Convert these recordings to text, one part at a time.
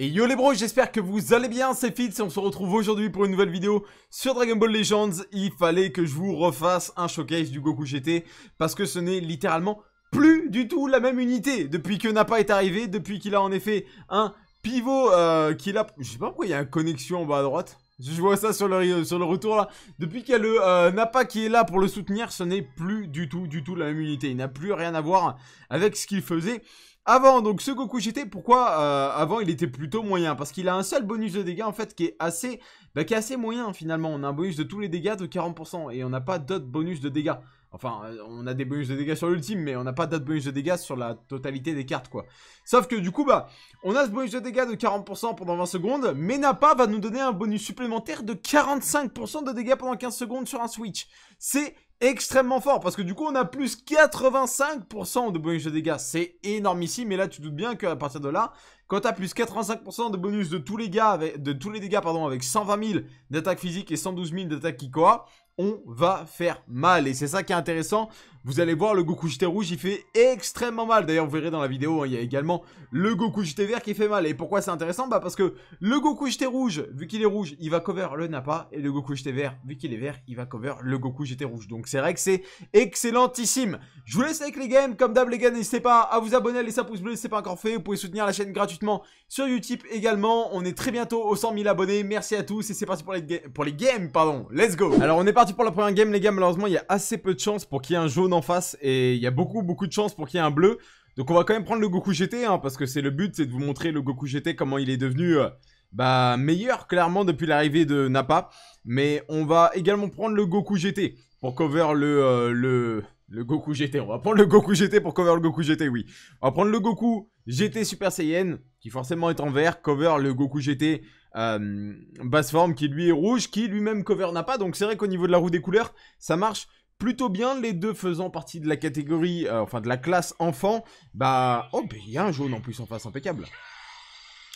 Et yo les bros, j'espère que vous allez bien, c'est Fitz et on se retrouve aujourd'hui pour une nouvelle vidéo sur Dragon Ball Legends. Il fallait que je vous refasse un showcase du Goku GT parce que ce n'est littéralement plus du tout la même unité depuis que Nappa est arrivé, depuis qu'il a en effet un pivot qui euh, qu'il a... Je sais pas pourquoi il y a une connexion en bas à droite. Je vois ça sur le, euh, sur le retour là. Depuis qu'il y a le euh, Nappa qui est là pour le soutenir, ce n'est plus du tout, du tout la même unité. Il n'a plus rien à voir avec ce qu'il faisait avant, donc ce Goku GT, pourquoi euh, avant il était plutôt moyen Parce qu'il a un seul bonus de dégâts en fait qui est assez, bah, qui est assez moyen finalement. On a un bonus de tous les dégâts de 40% et on n'a pas d'autres bonus de dégâts. Enfin, euh, on a des bonus de dégâts sur l'ultime, mais on n'a pas d'autres bonus de dégâts sur la totalité des cartes, quoi. Sauf que du coup, bah, on a ce bonus de dégâts de 40% pendant 20 secondes, mais Nappa va nous donner un bonus supplémentaire de 45% de dégâts pendant 15 secondes sur un Switch. C'est extrêmement fort parce que du coup on a plus 85% de bonus de dégâts. C'est énorme ici mais là tu doutes bien qu'à partir de là, quand t'as plus 85% de bonus de tous les gars avec, de tous les dégâts pardon avec 120 000 d'attaque physique et 112 000 d'attaque Kikoa, on va faire mal. Et c'est ça qui est intéressant. Vous allez voir, le Goku JT rouge, il fait extrêmement mal. D'ailleurs, vous verrez dans la vidéo, hein, il y a également le Goku JT vert qui fait mal. Et pourquoi c'est intéressant Bah parce que le Goku JT rouge, vu qu'il est rouge, il va cover le napa Et le Goku JT vert, vu qu'il est vert, il va cover le Goku JT rouge. Donc c'est vrai que c'est excellentissime. Je vous laisse avec les games. Comme d'hab, les gars, n'hésitez pas à vous abonner, à laisser un pouce bleu si c'est pas encore fait. Vous pouvez soutenir la chaîne gratuitement sur Utip également. On est très bientôt aux 100 000 abonnés. Merci à tous et c'est parti pour les, pour les games. Pardon. Let's go. Alors, on est parti pour la première game, les gars. Malheureusement, il y a assez peu de chances pour qu'il y ait un jaune en face et il y a beaucoup, beaucoup de chances pour qu'il y ait un bleu. Donc, on va quand même prendre le Goku GT hein, parce que c'est le but, c'est de vous montrer le Goku GT, comment il est devenu. Euh, bah, meilleur clairement depuis l'arrivée de Nappa. Mais on va également prendre le Goku GT pour cover le, euh, le, le Goku GT, on va prendre le Goku GT pour cover le Goku GT, oui. On va prendre le Goku GT Super Saiyan, qui forcément est en vert, cover le Goku GT euh, basse forme, qui lui est rouge, qui lui-même cover n'a pas. Donc c'est vrai qu'au niveau de la roue des couleurs, ça marche plutôt bien, les deux faisant partie de la catégorie, euh, enfin de la classe enfant. Bah, oh, ben, il y a un jaune en plus en face, impeccable.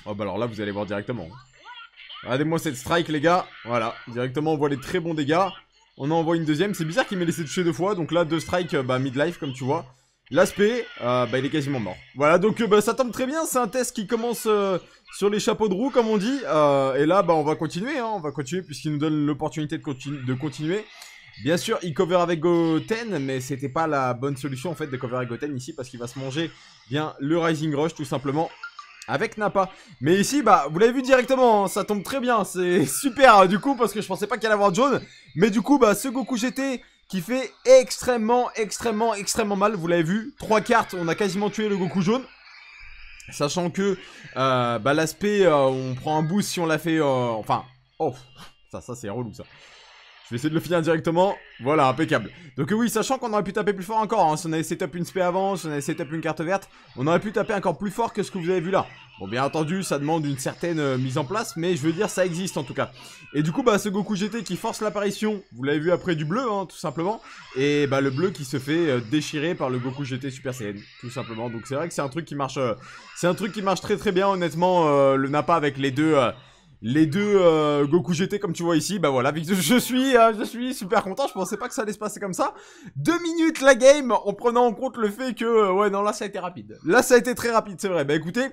Oh bah alors là, vous allez voir directement. Regardez-moi cette strike, les gars. Voilà, directement, on voit les très bons dégâts. On en envoie une deuxième. C'est bizarre qu'il m'ait laissé toucher deux fois. Donc là, deux strikes, euh, bah, life comme tu vois. L'aspect, euh, bah, il est quasiment mort. Voilà, donc euh, bah, ça tombe très bien. C'est un test qui commence sur les chapeaux de roue, comme on dit. et là, bah, on va continuer. Hein. on va continuer puisqu'il nous donne l'opportunité de, de, continuer. Bien sûr, il cover avec Goten, mais c'était pas la bonne solution en fait de cover avec Goten ici parce qu'il va se manger bien le Rising Rush tout simplement avec Napa, Mais ici, bah, vous l'avez vu directement, hein, ça tombe très bien, c'est super du coup, parce que je pensais pas qu'il allait avoir jaune. Mais du coup, bah, ce Goku GT qui fait extrêmement, extrêmement, extrêmement mal, vous l'avez vu, trois cartes, on a quasiment tué le Goku jaune. Sachant que, euh, bah, l'aspect, euh, on prend un boost si on l'a fait, euh, enfin, oh, ça, ça c'est relou ça vais essayer de le finir directement. Voilà, impeccable. Donc oui, sachant qu'on aurait pu taper plus fort encore. Hein, si on avait setup une spé avant, si on avait setup une carte verte, on aurait pu taper encore plus fort que ce que vous avez vu là. Bon, bien entendu, ça demande une certaine euh, mise en place, mais je veux dire, ça existe en tout cas. Et du coup, bah, ce Goku GT qui force l'apparition, vous l'avez vu après du bleu, hein, tout simplement. Et bah, le bleu qui se fait euh, déchirer par le Goku GT Super Saiyan, tout simplement. Donc c'est vrai que c'est un truc qui marche, euh, c'est un truc qui marche très très bien, honnêtement, le Napa avec les deux les deux euh, Goku GT comme tu vois ici, bah voilà, je suis, euh, je suis super content, je pensais pas que ça allait se passer comme ça. Deux minutes la game, en prenant en compte le fait que, euh, ouais non là ça a été rapide. Là ça a été très rapide, c'est vrai, bah écoutez,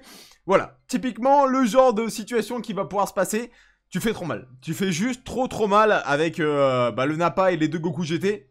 voilà, typiquement le genre de situation qui va pouvoir se passer, tu fais trop mal. Tu fais juste trop trop mal avec bah, le Nappa et les deux Goku GT,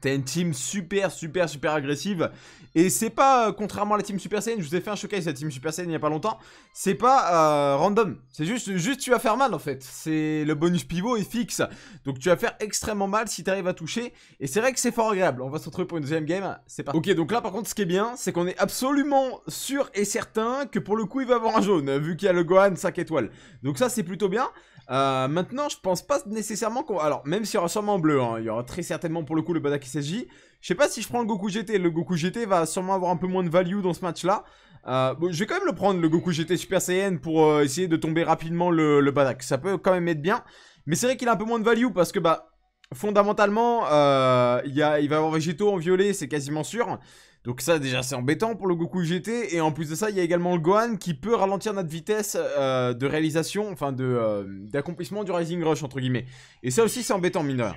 T'as une team super, super, super agressive. Et c'est pas, euh, contrairement à la team Super Saiyan, je vous ai fait un showcase de la team Super Saiyan il y a pas longtemps. C'est pas euh, random. C'est juste, juste tu vas faire mal en fait. C'est le bonus pivot est fixe. Donc tu vas faire extrêmement mal si t'arrives à toucher. Et c'est vrai que c'est fort agréable. On va se retrouver pour une deuxième game. C'est parti. Ok, donc là par contre, ce qui est bien, c'est qu'on est absolument sûr et certain que pour le coup, il va avoir un jaune. Vu qu'il y a le Gohan 5 étoiles. Donc ça, c'est plutôt bien. Euh, maintenant, je pense pas nécessairement qu'on... Alors, même s'il y aura sûrement bleu, hein, il y aura très certainement pour le coup le Badak s'agit. Je sais pas si je prends le Goku GT. Le Goku GT va sûrement avoir un peu moins de value dans ce match-là. Euh, bon, je vais quand même le prendre, le Goku GT Super Saiyan, pour euh, essayer de tomber rapidement le, le Badak. Ça peut quand même être bien. Mais c'est vrai qu'il a un peu moins de value parce que, bah, fondamentalement, euh, il, y il va avoir Vegito en violet, c'est quasiment sûr. Donc ça déjà c'est embêtant pour le Goku GT et en plus de ça il y a également le Gohan qui peut ralentir notre vitesse euh, de réalisation, enfin de euh, d'accomplissement du Rising Rush entre guillemets. Et ça aussi c'est embêtant mineur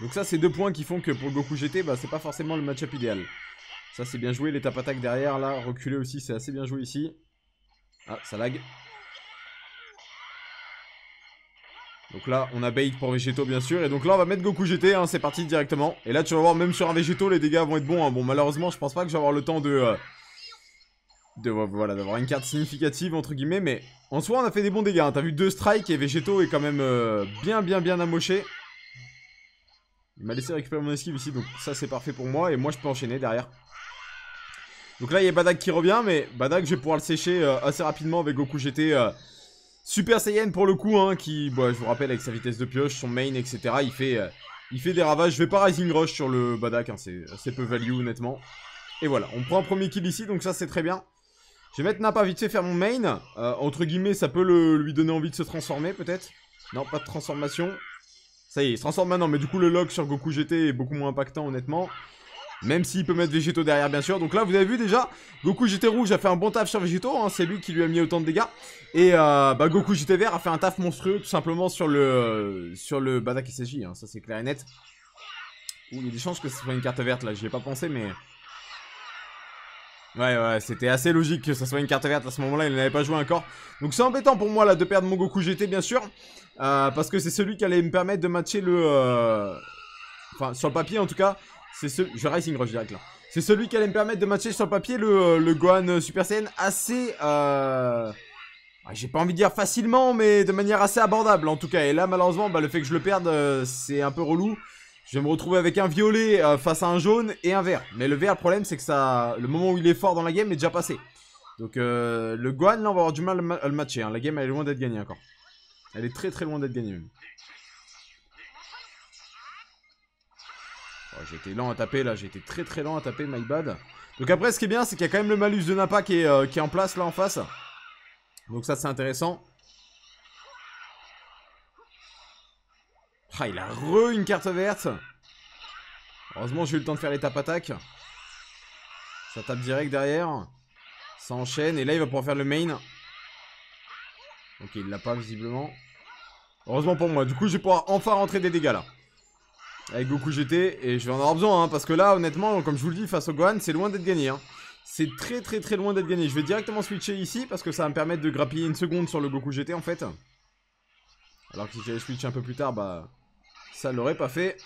Donc ça c'est deux points qui font que pour le Goku GT bah, c'est pas forcément le match-up idéal. Ça c'est bien joué, l'étape attaque derrière là, reculer aussi c'est assez bien joué ici. Ah ça lag. Donc là, on a bait pour Végéto, bien sûr. Et donc là, on va mettre Goku GT, hein, c'est parti directement. Et là, tu vas voir, même sur un Végéto, les dégâts vont être bons. Hein. Bon, malheureusement, je pense pas que je vais avoir le temps de... Euh, voilà, d'avoir une carte significative, entre guillemets. Mais en soi, on a fait des bons dégâts. Hein. T'as vu deux strikes et Végéto est quand même euh, bien, bien, bien amoché. Il m'a laissé récupérer mon esquive ici, donc ça, c'est parfait pour moi. Et moi, je peux enchaîner derrière. Donc là, il y a Badak qui revient, mais Badak, je vais pouvoir le sécher euh, assez rapidement avec Goku GT Super Saiyan pour le coup, hein, qui, bah, je vous rappelle, avec sa vitesse de pioche, son main, etc., il fait, euh, il fait des ravages. Je vais pas Rising Rush sur le Badak, hein, c'est peu value, honnêtement. Et voilà, on prend un premier kill ici, donc ça, c'est très bien. Je vais mettre Nappa vite fait faire mon main. Euh, entre guillemets, ça peut le, lui donner envie de se transformer, peut-être. Non, pas de transformation. Ça y est, il se transforme maintenant, mais du coup, le lock sur Goku GT est beaucoup moins impactant, honnêtement. Même s'il peut mettre Végéto derrière, bien sûr. Donc là, vous avez vu déjà, Goku GT rouge a fait un bon taf sur Végéto. Hein. C'est lui qui lui a mis autant de dégâts. Et euh, bah, Goku GT vert a fait un taf monstrueux, tout simplement, sur le, sur le Badak SSJ. Hein. ça, c'est clair et net. il y a des chances que ce soit une carte verte, là. J'y ai pas pensé, mais... Ouais, ouais, c'était assez logique que ça soit une carte verte à ce moment-là, il n'avait pas joué encore. Donc c'est embêtant pour moi, là, de perdre mon Goku GT, bien sûr. Euh, parce que c'est celui qui allait me permettre de matcher le... Euh, enfin, sur le papier, en tout cas, c'est ce... Je là. C'est celui qui allait me permettre de matcher sur le papier le, euh, le Gohan euh, Super Saiyan assez... Euh, j'ai pas envie de dire facilement, mais de manière assez abordable en tout cas. Et là, malheureusement, bah, le fait que je le perde, c'est un peu relou. Je vais me retrouver avec un violet face à un jaune et un vert. Mais le vert, le problème, c'est que ça, le moment où il est fort dans la game est déjà passé. Donc le Guan, là, on va avoir du mal à le matcher. Hein. La game, elle est loin d'être gagnée encore. Elle est très très loin d'être gagnée même. Oh, j'étais j'ai été lent à taper là, j'ai été très très lent à taper, my bad. Donc après ce qui est bien c'est qu'il y a quand même le malus de Napa qui est, euh, en place là en face. Donc ça c'est intéressant. Ah il a re une carte verte. Heureusement j'ai eu le temps de faire les attaque Ça tape direct derrière. Ça enchaîne et là il va pouvoir faire le main. Ok il l'a pas visiblement. Heureusement pour moi, du coup je vais pouvoir enfin rentrer des dégâts là avec Goku GT et je vais en avoir besoin hein, parce que là honnêtement comme je vous le dis face au Gohan c'est loin d'être gagné hein. C'est très très très loin d'être gagné. Je vais directement switcher ici parce que ça va me permettre de grappiller une seconde sur le Goku GT en fait. Alors que si j'avais switché un peu plus tard bah ça l'aurait pas fait.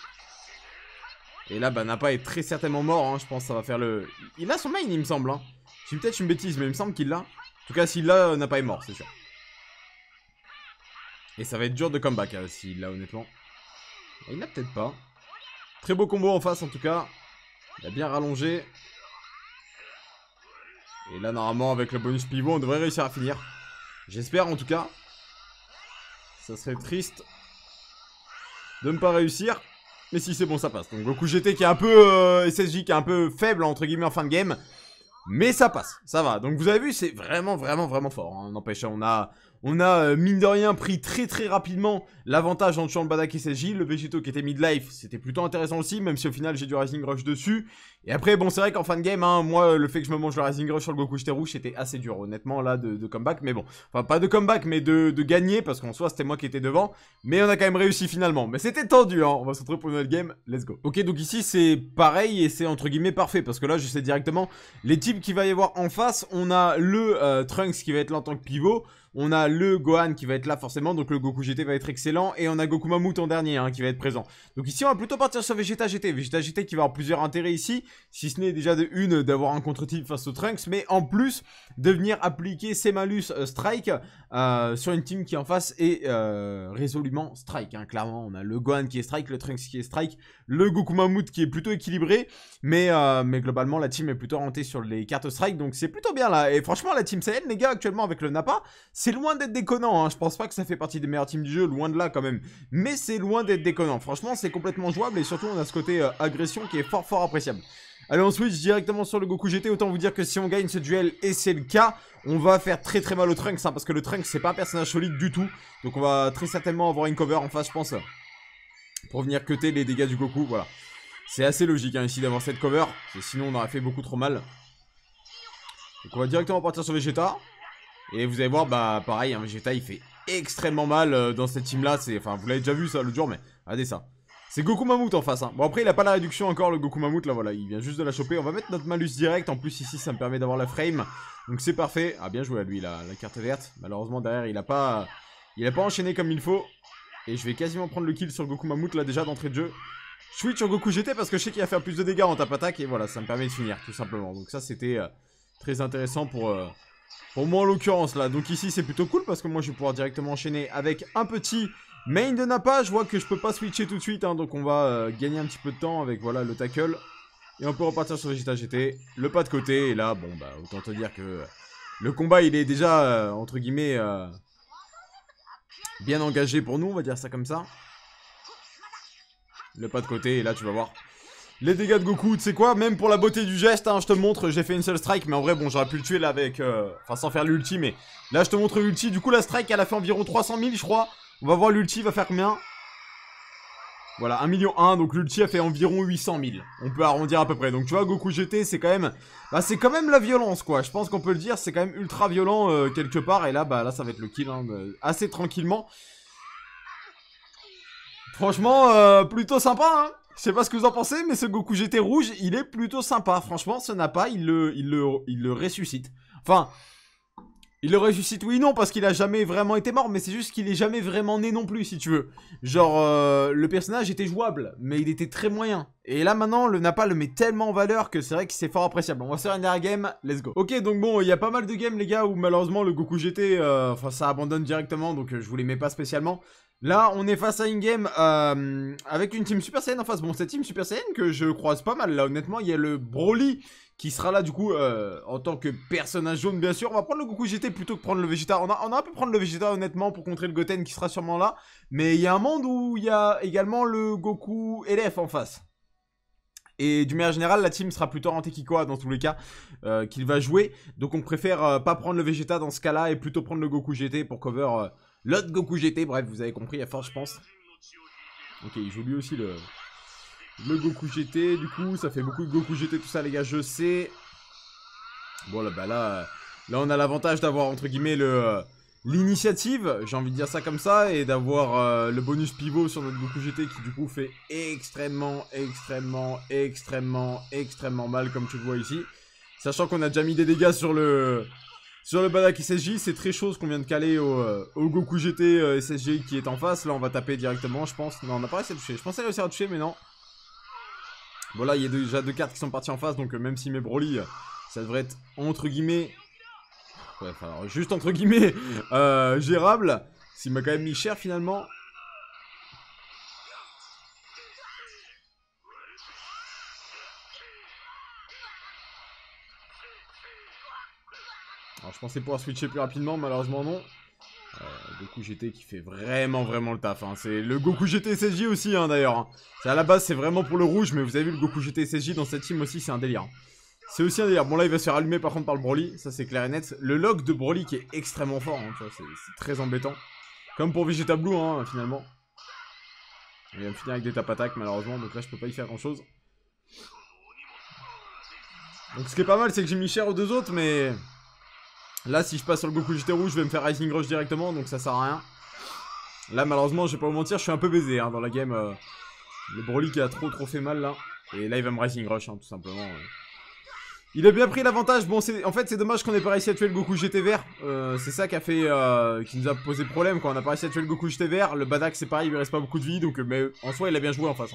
Et là bah Nappa est très certainement mort hein. je pense ça va faire le... Il a son main il me semble. Hein. C'est peut-être une bêtise mais il me semble qu'il l'a. En tout cas s'il l'a euh, Napa est mort c'est sûr. Et ça va être dur de comeback s'il l'a honnêtement. Il n'a peut-être pas. Très beau combo en face en tout cas. Il a bien rallongé. Et là normalement avec le bonus pivot on devrait réussir à finir. J'espère en tout cas. Ça serait triste de ne pas réussir. Mais si c'est bon ça passe. Donc Goku GT qui est un peu euh, SSJ qui est un peu faible entre guillemets en fin de game. Mais ça passe, ça va. Donc vous avez vu, c'est vraiment, vraiment, vraiment fort. Hein. N'empêche, empêchant on a, on a, euh, mine de rien, pris très très rapidement l'avantage en tuant de Bada qui Le Vegito qui était mid-life, c'était plutôt intéressant aussi, même si au final j'ai du Rising Rush dessus. Et après, bon, c'est vrai qu'en fin de game, hein, moi, le fait que je me mange le Rising Rush sur le Goku Jeterouche, c'était assez dur, honnêtement, là, de, comeback. Mais bon, enfin, pas de comeback, mais de, gagner, parce qu'en soi, c'était moi qui étais devant. Mais on a quand même réussi finalement. Mais c'était tendu, hein. On va se retrouver pour une autre game. Let's go. Ok, donc ici, c'est pareil et c'est entre guillemets parfait, parce que là, je sais directement les types qu'il va y avoir en face. On a le euh, Trunks qui va être là en tant que pivot. On a le Gohan qui va être là forcément, donc le Goku GT va être excellent. Et on a Goku Mammouth en dernier hein, qui va être présent. Donc ici, on va plutôt partir sur Vegeta GT. Vegeta GT qui va avoir plusieurs intérêts ici, si ce n'est déjà de une d'avoir un contre team face au Trunks, mais en plus de venir appliquer ses malus euh, Strike euh, sur une team qui en face est euh, résolument Strike. Hein, clairement, on a le Gohan qui est Strike, le Trunks qui est Strike, le Goku Mammouth qui est plutôt équilibré, mais, mais globalement, la team est plutôt rentée sur les cartes Strike, donc c'est plutôt bien là. Et franchement, la team elle les gars, actuellement avec le Nappa, c'est loin d'être déconnant, hein. je pense pas que ça fait partie des meilleurs teams du jeu, loin de là quand même. Mais c'est loin d'être déconnant, franchement c'est complètement jouable et surtout on a ce côté euh, agression qui est fort fort appréciable. Allez, on switch directement sur le Goku GT. Autant vous dire que si on gagne ce duel, et c'est le cas, on va faire très très mal au Trunks. Hein, parce que le Trunks, c'est pas un personnage solide du tout. Donc on va très certainement avoir une cover en face, je pense. Pour venir cutter les dégâts du Goku, voilà. C'est assez logique hein, ici d'avoir cette cover. Sinon, on aurait fait beaucoup trop mal. Donc on va directement partir sur Vegeta. Et vous allez voir, bah pareil, hein, Vegeta il fait extrêmement mal euh, dans cette team là. C'est, Enfin, vous l'avez déjà vu ça le jour, mais regardez ça. C'est Goku Mammouth en face. Hein. Bon, après, il a pas la réduction encore, le Goku Mammouth. Là, voilà, il vient juste de la choper. On va mettre notre malus direct. En plus, ici, ça me permet d'avoir la frame. Donc, c'est parfait. Ah, bien joué à lui, la, la carte verte. Malheureusement, derrière, il a pas, il a pas enchaîné comme il faut. Et je vais quasiment prendre le kill sur Goku Mammouth, là, déjà, d'entrée de jeu. Je switch sur Goku GT parce que je sais qu'il va faire plus de dégâts en tape-attaque. Et voilà, ça me permet de finir, tout simplement. Donc, ça, c'était euh, très intéressant pour... Euh, pour moi en l'occurrence là. Donc ici c'est plutôt cool parce que moi je vais pouvoir directement enchaîner avec un petit main de napa. Je vois que je peux pas switcher tout de suite. Hein. donc on va euh, gagner un petit peu de temps avec voilà le tackle. Et on peut repartir sur Vegeta GT. Le pas de côté. Et là bon bah autant te dire que le combat il est déjà euh, entre guillemets euh, bien engagé pour nous. On va dire ça comme ça. Le pas de côté. Et là tu vas voir. Les dégâts de Goku, tu sais quoi Même pour la beauté du geste, hein, je te montre, j'ai fait une seule strike, mais en vrai, bon, j'aurais pu le tuer là avec... Euh, enfin, sans faire l'ulti, mais... Là, je te montre l'ulti. Du coup, la strike, elle a fait environ 300 000, je crois. On va voir l'ulti va faire combien Voilà, 1 million 1, donc l'ulti a fait environ 800 000. On peut arrondir à peu près. Donc, tu vois, Goku GT, c'est quand même... Bah, c'est quand même la violence, quoi. Je pense qu'on peut le dire, c'est quand même ultra violent euh, quelque part. Et là, bah, là, ça va être le kill, hein, assez tranquillement. Franchement, euh, plutôt sympa, hein je sais pas ce que vous en pensez, mais ce Goku GT rouge, il est plutôt sympa. Franchement, ce n'a pas, il le, il, le, ressuscite. Enfin, il le ressuscite, oui, non, parce qu'il a jamais vraiment été mort, mais c'est juste qu'il est jamais vraiment né non plus, si tu veux. Genre, euh, le personnage était jouable, mais il était très moyen. Et là, maintenant, le Napa le met tellement en valeur que c'est vrai que c'est fort appréciable. On va faire une dernière game, let's go. Ok, donc bon, il y a pas mal de games, les gars, où malheureusement, le Goku GT, euh, enfin, ça abandonne directement, donc euh, je vous les mets pas spécialement. Là, on est face à une game euh, avec une team Super Saiyan en face. Bon, cette team Super Saiyan que je croise pas mal là, honnêtement, il y a le Broly qui sera là du coup euh, en tant que personnage jaune bien sûr. On va prendre le Goku GT plutôt que prendre le Vegeta. On a, a pu prendre le Vegeta honnêtement pour contrer le Goten qui sera sûrement là. Mais il y a un monde où il y a également le Goku LF en face. Et du manière générale, la team sera plutôt en Tekikoa dans tous les cas euh, qu'il va jouer. Donc on préfère pas prendre le Vegeta dans ce cas-là et plutôt prendre le Goku GT pour cover L'autre Goku GT, bref, vous avez compris à force, je pense. Ok, il joue lui aussi le, le Goku GT. Du coup, ça fait beaucoup de Goku GT, tout ça, les gars, je sais. Bon, là, bah là, là on a l'avantage d'avoir, entre guillemets, le l'initiative, j'ai envie de dire ça comme ça, et d'avoir euh, le bonus pivot sur notre Goku GT qui du coup fait extrêmement, extrêmement, extrêmement, extrêmement mal comme tu vois ici. Sachant qu'on a déjà mis des dégâts sur le, sur le Badak s'agit, c'est très chose qu'on vient de caler au, euh, Goku GT euh, SSJ qui est en face. Là, on va taper directement, je pense. Non, on n'a pas réussi à toucher. Je pensais réussir à toucher, mais non. Voilà, il y a déjà deux cartes qui sont parties en face. Donc, euh, même si mes Broly, ça devrait être entre guillemets. Bref alors, juste entre guillemets, gérable. S'il m'a quand même mis cher finalement. Alors je pensais pouvoir switcher plus rapidement, malheureusement non. Euh, Goku GT qui fait vraiment vraiment le taf. Hein. C'est le Goku GT SSJ aussi hein, d'ailleurs. Hein. À la base c'est vraiment pour le rouge, mais vous avez vu le Goku GT SSJ dans cette team aussi, c'est un délire. C'est aussi un délire. Bon là il va se faire allumer par contre par le Broly, ça c'est clair et net. Le log de Broly qui est extrêmement fort, c'est très embêtant. Comme pour Vegeta Blue finalement. Il va me finir avec des attaques malheureusement, donc là je peux pas y faire grand chose. Donc ce qui est pas mal c'est que j'ai mis cher aux deux autres, mais Là, si je passe sur le Goku GT rouge, je vais me faire Rising Rush directement, donc ça sert à rien. Là, malheureusement, je vais pas vous mentir, je suis un peu baisé hein, dans la game. Euh. le Broly qui a trop trop fait mal là. Et là, il va me Rising Rush, hein, tout simplement. Il a bien pris l'avantage. Bon, en fait, c'est dommage qu'on ait pas réussi à tuer le Goku GT vert. Euh, c'est ça qui a fait, euh, qui nous a posé problème quand on a pas réussi à tuer le Goku GT vert. Le Badak, c'est pareil, il lui reste pas beaucoup de vie, donc mais en soi, il a bien joué en face.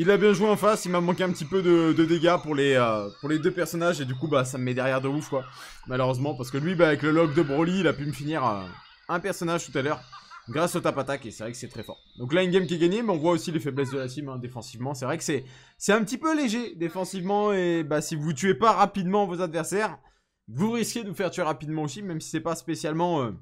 Il a bien joué en face, il m'a manqué un petit peu de, dégâts pour les, euh, pour les deux personnages et du coup bah ça me met derrière de ouf quoi. Malheureusement parce que lui bah avec le log de Broly il a pu me finir euh, un personnage tout à l'heure grâce au tap attaque et c'est vrai que c'est très fort. Donc là une game qui est gagnée mais on voit aussi les faiblesses de la team hein, défensivement. C'est vrai que c'est un petit peu léger défensivement et bah si vous tuez pas rapidement vos adversaires vous risquez de vous faire tuer rapidement aussi même si c'est pas spécialement... Euh,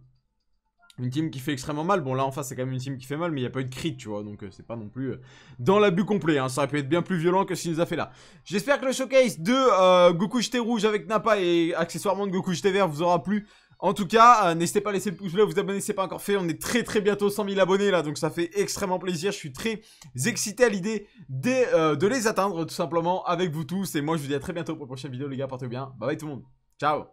une team qui fait extrêmement mal. Bon, là, en face, c'est quand même une team qui fait mal, mais il n'y a pas eu de crit, tu vois. Donc, euh, c'est pas non plus euh, dans l'abus complet. Hein. Ça aurait pu être bien plus violent que ce qu'il nous a fait là. J'espère que le showcase de euh, Goku JT Rouge avec Nappa et accessoirement de Goku JT Vert vous aura plu. En tout cas, n'hésitez pas à laisser le pouce bleu, vous abonner si c'est pas encore fait. On est très très bientôt 100 000 abonnés là, donc ça fait extrêmement plaisir. Je suis très excité à l'idée de les atteindre tout simplement avec vous tous. Et moi, je vous dis à très bientôt pour une prochaine vidéo, les gars. Portez-vous bien. Bye bye tout le monde. Ciao